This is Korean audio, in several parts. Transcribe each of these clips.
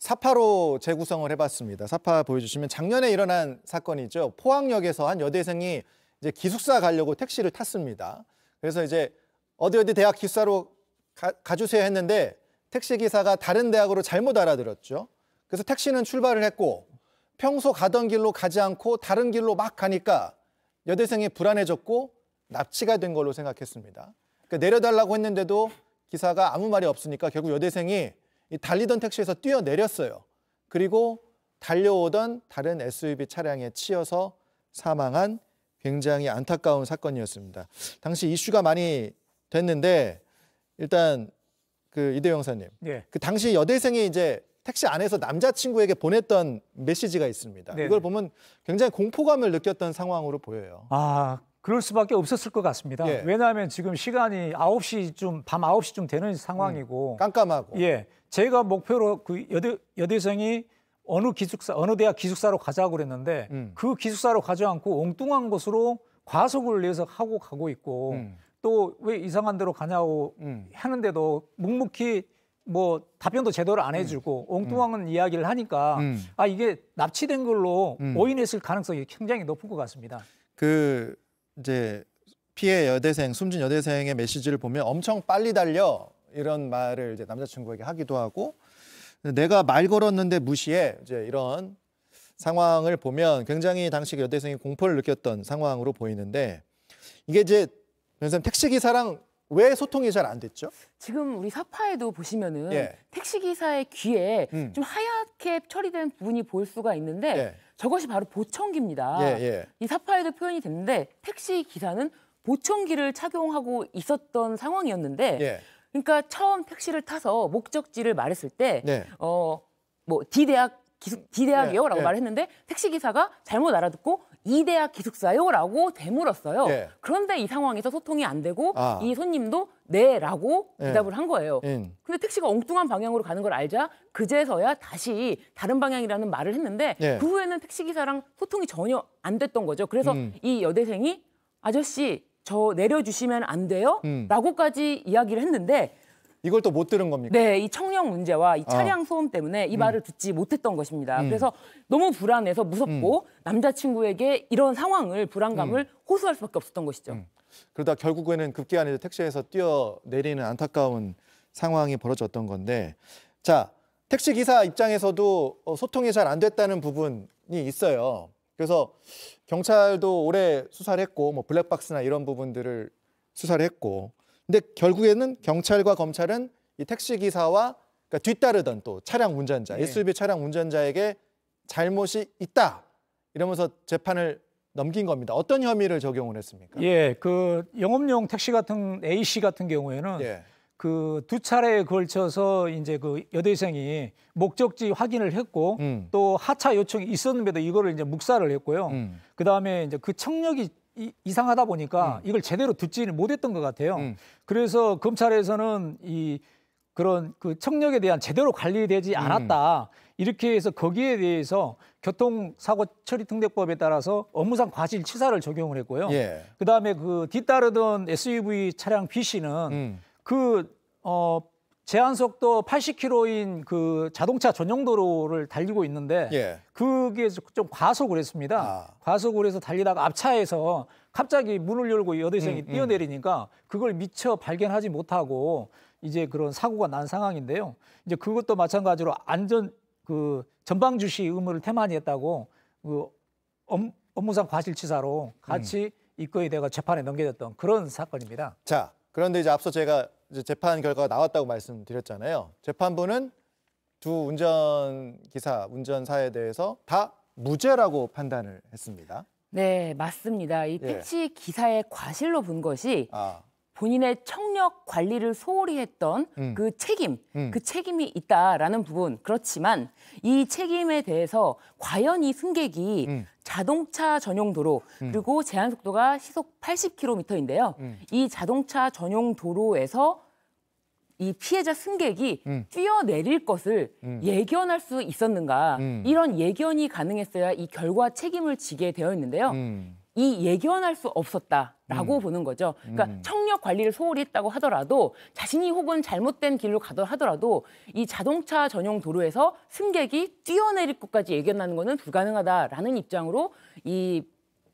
사파로 재구성을 해봤습니다. 사파 보여주시면 작년에 일어난 사건이죠. 포항역에서 한 여대생이 이제 기숙사 가려고 택시를 탔습니다. 그래서 이제 어디 어디 대학 기숙사로 가, 주세요 했는데 택시 기사가 다른 대학으로 잘못 알아들었죠. 그래서 택시는 출발을 했고 평소 가던 길로 가지 않고 다른 길로 막 가니까 여대생이 불안해졌고 납치가 된 걸로 생각했습니다. 그러니까 내려달라고 했는데도 기사가 아무 말이 없으니까 결국 여대생이 달리던 택시에서 뛰어내렸어요. 그리고 달려오던 다른 SUV 차량에 치여서 사망한 굉장히 안타까운 사건이었습니다. 당시 이슈가 많이 됐는데 일단 그 이대호 사님 예. 그 당시 여대생이 이제 택시 안에서 남자친구에게 보냈던 메시지가 있습니다. 네네. 이걸 보면 굉장히 공포감을 느꼈던 상황으로 보여요. 아, 그럴 수밖에 없었을 것 같습니다. 예. 왜냐하면 지금 시간이 9시 좀, 밤 9시쯤 되는 상황이고 음, 깜깜하고. 예. 제가 목표로 그 여대 여대생이 어느 기숙사 어느 대학 기숙사로 가자고 그랬는데 음. 그 기숙사로 가지 않고 엉뚱한 곳으로 과속을 내서 하고 가고 있고 음. 또왜 이상한 데로 가냐고 하는데도 음. 묵묵히 뭐 답변도 제대로 안 음. 해주고 엉뚱한 음. 이야기를 하니까 아 이게 납치된 걸로 오인했을 가능성이 굉장히 높은 것 같습니다. 그 이제 피해 여대생, 숨진 여대생의 메시지를 보면 엄청 빨리 달려 이런 말을 이제 남자친구에게 하기도 하고 내가 말 걸었는데 무시해 이제 이런 상황을 보면 굉장히 당시 여대생이 공포를 느꼈던 상황으로 보이는데 이게 이제 변호사님 택시기사랑 왜 소통이 잘 안 됐죠? 지금 우리 사파에도 보시면은 예. 택시기사의 귀에 음. 좀 하얗게 처리된 부분이 볼 수가 있는데 예. 저것이 바로 보청기입니다. 예, 예. 이 사파에도 표현이 됐는데 택시 기사는 보청기를 착용하고 있었던 상황이었는데 예. 그러니까 처음 택시를 타서 목적지를 말했을 때어뭐 네. D 대학 기숙 D 대학이요라고 예, 예. 말을 했는데 택시 기사가 잘못 알아듣고 이 대학 기숙사요라고 되물었어요. 예. 그런데 이 상황에서 소통이 안 되고 아. 이 손님도 네라고 예. 대답을 한 거예요. 인. 예. 근데 택시가 엉뚱한 방향으로 가는 걸 알자 그제서야 다시 다른 방향이라는 말을 했는데 예. 그 후에는 택시 기사랑 소통이 전혀 안 됐던 거죠. 그래서 음. 이 여대생이 아저씨 저 내려주시면 안 돼요? 음. 라고까지 이야기를 했는데 이걸 또 못 들은 겁니까? 네, 이 청력 문제와 이 아. 차량 아. 소음 때문에 이 말을 음. 듣지 못했던 것입니다. 음. 그래서 너무 불안해서 무섭고 음. 남자친구에게 이런 상황을 불안감을 음. 호소할 수밖에 없었던 것이죠. 그러다 결국에는 급기야 이제 택시에서 뛰어내리는 안타까운 상황이 벌어졌던 건데 자 택시 기사 입장에서도 어, 소통이 잘 안 됐다는 부분이 있어요. 그래서 경찰도 올해 수사를 했고 뭐 블랙박스나 이런 부분들을 수사를 했고 근데 결국에는 경찰과 검찰은 이 택시 기사와 그러니까 뒤따르던 또 차량 운전자 네. SUV 차량 운전자에게 잘못이 있다 이러면서 재판을 넘긴 겁니다. 어떤 혐의를 적용을 했습니까? 예, 그 영업용 택시 같은 A 씨 같은 경우에는 예. 그두 차례에 걸쳐서 이제 그 여대생이 목적지 확인을 했고 음. 또 하차 요청이 있었는데도 이거를 이제 묵살을 했고요. 음. 그 다음에 이제 그 청력이 이, 이 상하다 보니까 음. 이걸 제대로 듣지를 못했던 것 같아요. 음. 그래서 검찰에서는 이 그런 그 청력에 대한 제대로 관리되지 음. 않았다. 이렇게 해서 거기에 대해서 교통사고 처리 특례법에 따라서 업무상 과실 치사를 적용을 했고요. 예. 그다음에 그 뒤따르던 SUV 차량 B 씨는 음. 그 어, 제한 속도 80km인 그 자동차 전용 도로를 달리고 있는데 예. 그게 좀 과속을 했습니다. 아. 과속을 해서 달리다가 앞차에서 갑자기 문을 열고 여대생이 음, 음, 뛰어내리니까 그걸 미처 발견하지 못하고 이제 그런 사고가 난 상황인데요. 이제 그것도 마찬가지로 안전 그 전방 주시 의무를 태만이했다고 그 업, 무상 과실치사로 같이 음. 입건이 되어 재판에 넘겨졌던 그런 사건입니다. 자, 그런데 이제 앞서 제가 이제 재판 결과가 나왔다고 말씀드렸잖아요. 재판부는 두 운전기사, 운전사에 대해서 다 무죄라고 판단을 했습니다. 네, 맞습니다. 이 예. 택시 예. 기사의 과실로 본 것이 아. 본인의 청력 관리를 소홀히 했던 음. 그 책임, 음. 그 책임이 있다라는 부분. 그렇지만 이 책임에 대해서 과연 이 승객이 음. 자동차 전용 도로 음. 그리고 제한 속도가 시속 80km인데요. 음. 이 자동차 전용 도로에서 이 피해자 승객이 음. 뛰어내릴 것을 음. 예견할 수 있었는가 음. 이런 예견이 가능했어야 이 결과 책임을 지게 되어 있는데요. 음. 이 예견할 수 없었다라고 음. 보는 거죠. 그러니까 음. 청력 관리를 소홀히 했다고 하더라도 자신이 혹은 잘못된 길로 가더 하더라도 이 자동차 전용 도로에서 승객이 뛰어내릴 것까지 예견하는 것은 불가능하다라는 입장으로 이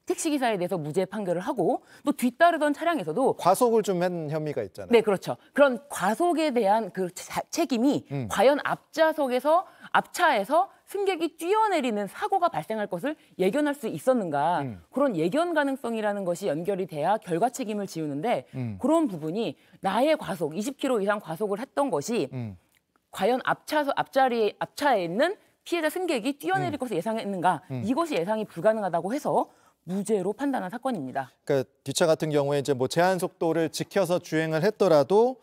택시 기사에 대해서 무죄 판결을 하고 또 뒤따르던 차량에서도 과속을 좀 한 혐의가 있잖아요. 네, 그렇죠. 그런 과속에 대한 그 자, 책임이 음. 과연 앞좌석에서 앞차에서 승객이 뛰어내리는 사고가 발생할 것을 예견할 수 있었는가 음. 그런 예견 가능성이라는 것이 연결이 돼야 결과 책임을 지우는데 음. 그런 부분이 나의 과속 20km 이상 과속을 했던 것이 음. 과연 앞차 앞자리 앞차에 있는 피해자 승객이 뛰어내릴 음. 것을 예상했는가 음. 이것이 예상이 불가능하다고 해서 무죄로 판단한 사건입니다. 그러니까 뒷차 같은 경우에 이제 뭐 제한 속도를 지켜서 주행을 했더라도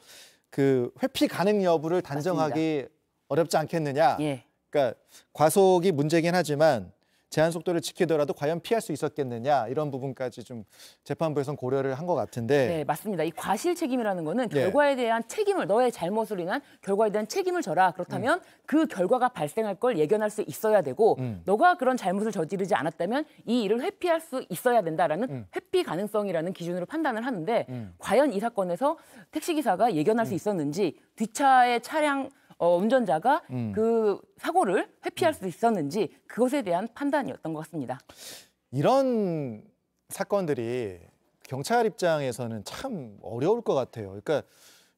그 회피 가능 여부를 단정하기 맞습니다. 어렵지 않겠느냐. 예. 그러니까 과속이 문제긴 하지만 제한 속도를 지키더라도 과연 피할 수 있었겠느냐 이런 부분까지 좀 재판부에선 고려를 한 것 같은데 네 맞습니다 이 과실 책임이라는 거는 네. 결과에 대한 책임을 너의 잘못으로 인한 결과에 대한 책임을 져라 그렇다면 음. 그 결과가 발생할 걸 예견할 수 있어야 되고 음. 너가 그런 잘못을 저지르지 않았다면 이 일을 회피할 수 있어야 된다라는 음. 회피 가능성이라는 기준으로 판단을 하는데 음. 과연 이 사건에서 택시기사가 예견할 수 음. 있었는지 뒤차의 차량 어, 운전자가 음. 그 사고를 회피할 음. 수 있었는지 그것에 대한 판단이었던 것 같습니다. 이런 사건들이 경찰 입장에서는 참 어려울 것 같아요. 그러니까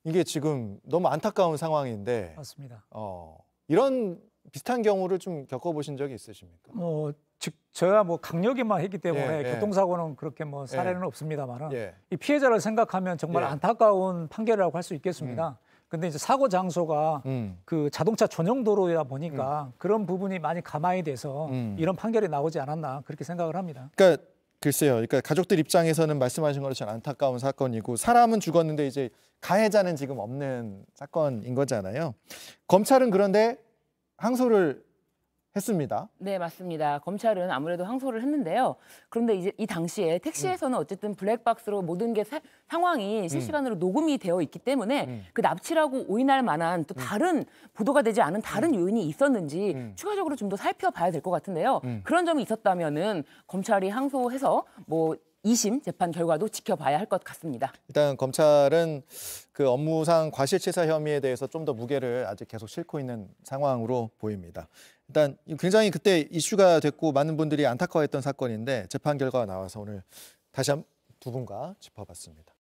이게 지금 너무 안타까운 상황인데 맞습니다. 어, 이런 비슷한 경우를 좀 겪어보신 적이 있으십니까? 어, 즉 저야 뭐 강력에만 했기 때문에 예, 예. 교통사고는 그렇게 뭐 예. 사례는 예. 없습니다만은 이 피해자를 생각하면 정말 예. 안타까운 판결이라고 할 수 있겠습니다. 음. 근데 이제 사고 장소가 음. 그 자동차 전용 도로이다 보니까 음. 그런 부분이 많이 가만히 돼서 음. 이런 판결이 나오지 않았나 그렇게 생각을 합니다. 그러니까 글쎄요. 그러니까 가족들 입장에서는 말씀하신 것처럼 안타까운 사건이고 사람은 죽었는데 이제 가해자는 지금 없는 사건인 거잖아요. 검찰은 그런데 항소를 했습니다. 네, 맞습니다. 검찰은 아무래도 항소를 했는데요. 그런데 이제 이 당시에 택시에서는 어쨌든 블랙박스로 모든 게 사, 상황이 음. 실시간으로 음. 녹음이 되어 있기 때문에 음. 그 납치라고 오인할 만한 또 음. 다른 음. 보도가 되지 않은 다른 음. 요인이 있었는지 추가적으로 좀 더 살펴봐야 될 것 같은데요. 그런 점이 있었다면은 검찰이 항소해서 뭐 2심 재판 결과도 지켜봐야 할 것 같습니다. 일단 검찰은 그 업무상 과실치사 혐의에 대해서 좀 더 무게를 아직 계속 싣고 있는 상황으로 보입니다. 일단 굉장히 그때 이슈가 됐고 많은 분들이 안타까워했던 사건인데 재판 결과가 나와서 오늘 다시 한 두 분과 짚어봤습니다.